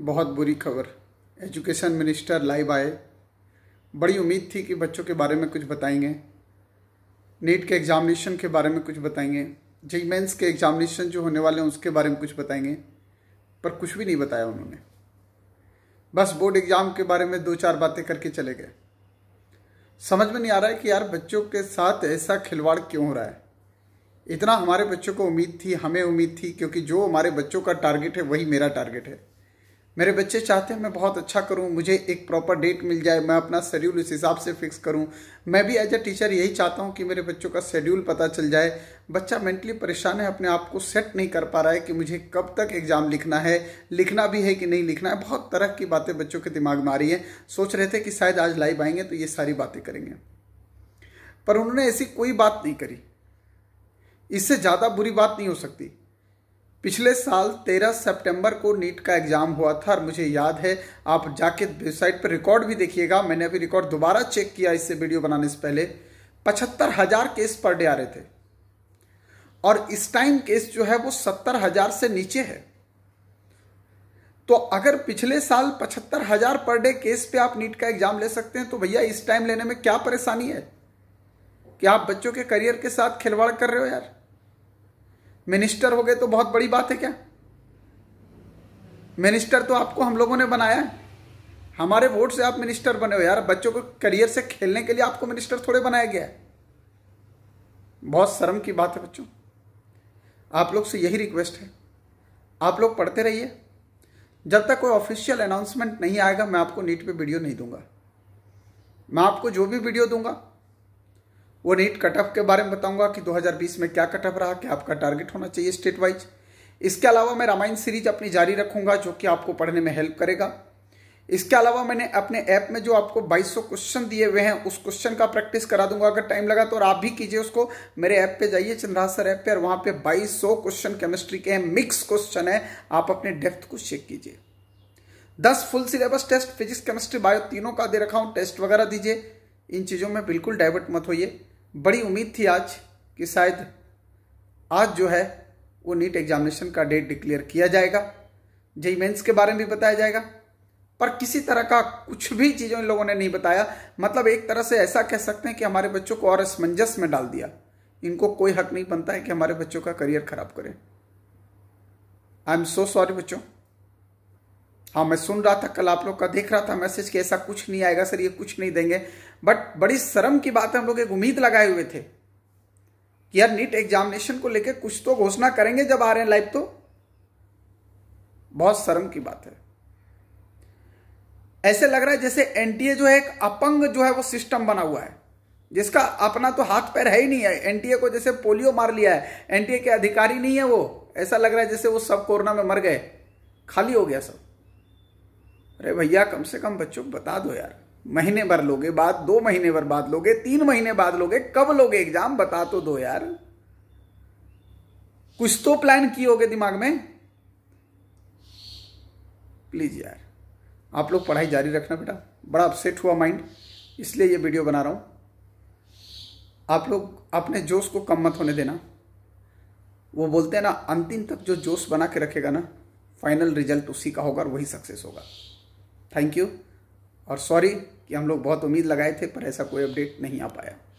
बहुत बुरी खबर एजुकेशन मिनिस्टर लाइव आए बड़ी उम्मीद थी कि बच्चों के बारे में कुछ बताएंगे नीट के एग्ज़ामिनेशन के बारे में कुछ बताएंगे जई मेन्स के एग्ज़ामिनेशन जो होने वाले हैं उसके बारे में कुछ बताएंगे पर कुछ भी नहीं बताया उन्होंने बस बोर्ड एग्ज़ाम के बारे में दो चार बातें करके चले गए समझ में नहीं आ रहा है कि यार बच्चों के साथ ऐसा खिलवाड़ क्यों हो रहा है इतना हमारे बच्चों को उम्मीद थी हमें उम्मीद थी क्योंकि जो हमारे बच्चों का टारगेट है वही मेरा टारगेट है मेरे बच्चे चाहते हैं मैं बहुत अच्छा करूं मुझे एक प्रॉपर डेट मिल जाए मैं अपना शेड्यूल इस हिसाब से फिक्स करूं मैं भी एज ए टीचर यही चाहता हूं कि मेरे बच्चों का शेड्यूल पता चल जाए बच्चा मेंटली परेशान है अपने आप को सेट नहीं कर पा रहा है कि मुझे कब तक एग्जाम लिखना है लिखना भी है कि नहीं लिखना है बहुत तरह की बातें बच्चों के दिमाग में आ रही है सोच रहे थे कि शायद आज लाइव आएंगे तो ये सारी बातें करेंगे पर उन्होंने ऐसी कोई बात नहीं करी इससे ज़्यादा बुरी बात नहीं हो सकती पिछले साल 13 सितंबर को नीट का एग्ज़ाम हुआ था और मुझे याद है आप जाके वेबसाइट पर रिकॉर्ड भी देखिएगा मैंने अभी रिकॉर्ड दोबारा चेक किया इससे वीडियो बनाने से पहले पचहत्तर हज़ार केस पर डे आ रहे थे और इस टाइम केस जो है वो सत्तर हज़ार से नीचे है तो अगर पिछले साल पचहत्तर हज़ार पर डे केस पे आप नीट का एग्ज़ाम ले सकते हैं तो भैया इस टाइम लेने में क्या परेशानी है कि आप बच्चों के करियर के साथ खिलवाड़ कर रहे हो यार मिनिस्टर हो गए तो बहुत बड़ी बात है क्या मिनिस्टर तो आपको हम लोगों ने बनाया है हमारे वोट से आप मिनिस्टर बने हो यार बच्चों को करियर से खेलने के लिए आपको मिनिस्टर थोड़े बनाया गया है बहुत शर्म की बात है बच्चों आप लोग से यही रिक्वेस्ट है आप लोग पढ़ते रहिए जब तक कोई ऑफिशियल अनाउंसमेंट नहीं आएगा मैं आपको नीट पे वीडियो नहीं दूंगा मैं आपको जो भी वीडियो दूंगा वो नीट कट ऑफ के बारे में बताऊंगा कि 2020 में क्या कट ऑफ रहा क्या आपका टारगेट होना चाहिए स्टेट वाइज इसके अलावा मैं रामायण सीरीज अपनी जारी रखूंगा जो कि आपको पढ़ने में हेल्प करेगा इसके अलावा मैंने अपने ऐप में जो आपको 2200 क्वेश्चन दिए हुए हैं उस क्वेश्चन का प्रैक्टिस करा दूंगा अगर टाइम लगा तो और आप भी कीजिए उसको मेरे ऐप पे जाइए चंद्रा सर ऐप पे और वहां पे 2200 क्वेश्चन केमिस्ट्री के हैं मिक्स क्वेश्चन है आप अपने डेप्थ को चेक कीजिए दस full syllabus test physics chemistry bio तीनों का दे रखा हूँ टेस्ट वगैरह दीजिए इन चीज़ों में बिल्कुल डाइवर्ट मत होइए बड़ी उम्मीद थी आज कि शायद आज जो है वो नीट एग्जामिनेशन का डेट डिक्लेयर किया जाएगा जेई मेंस के बारे में भी बताया जाएगा पर किसी तरह का कुछ भी चीज़ों इन लोगों ने नहीं बताया मतलब एक तरह से ऐसा कह सकते हैं कि हमारे बच्चों को और असमंजस में डाल दिया इनको कोई हक नहीं बनता है कि हमारे बच्चों का करियर खराब करें आई एम सो सॉरी बच्चों हाँ मैं सुन रहा था कल आप लोग का देख रहा था मैसेज कि ऐसा कुछ नहीं आएगा सर ये कुछ नहीं देंगे बट बड़ी शर्म की बात है हम लोग एक उम्मीद लगाए हुए थे कि यार नीट एग्जामिनेशन को लेकर कुछ तो घोषणा करेंगे जब आ रहे हैं लाइव तो बहुत शर्म की बात है ऐसे लग रहा है जैसे एनटीए जो है एक अपंग जो है वो सिस्टम बना हुआ है जिसका अपना तो हाथ पैर है ही नहीं है एनटीए को जैसे पोलियो मार लिया है एनटीए के अधिकारी नहीं है वो ऐसा लग रहा है जैसे वो सब कोरोना में मर गए खाली हो गया सब अरे भैया कम से कम बच्चों बता दो यार महीने भर लोगे बाद दो महीने भर बाद लोगे तीन महीने बाद लोगे कब लोगे एग्जाम बता तो दो यार कुछ तो प्लान किए होगे दिमाग में प्लीज यार आप लोग पढ़ाई जारी रखना बेटा बड़ा अपसेट हुआ माइंड इसलिए ये वीडियो बना रहा हूं आप लोग अपने जोश को कम मत होने देना वो बोलते हैं ना अंतिम तक जो जोश बना के रखेगा ना फाइनल रिजल्ट उसी का होगा और वही सक्सेस होगा थैंक यू और सॉरी कि हम लोग बहुत उम्मीद लगाए थे पर ऐसा कोई अपडेट नहीं आ पाया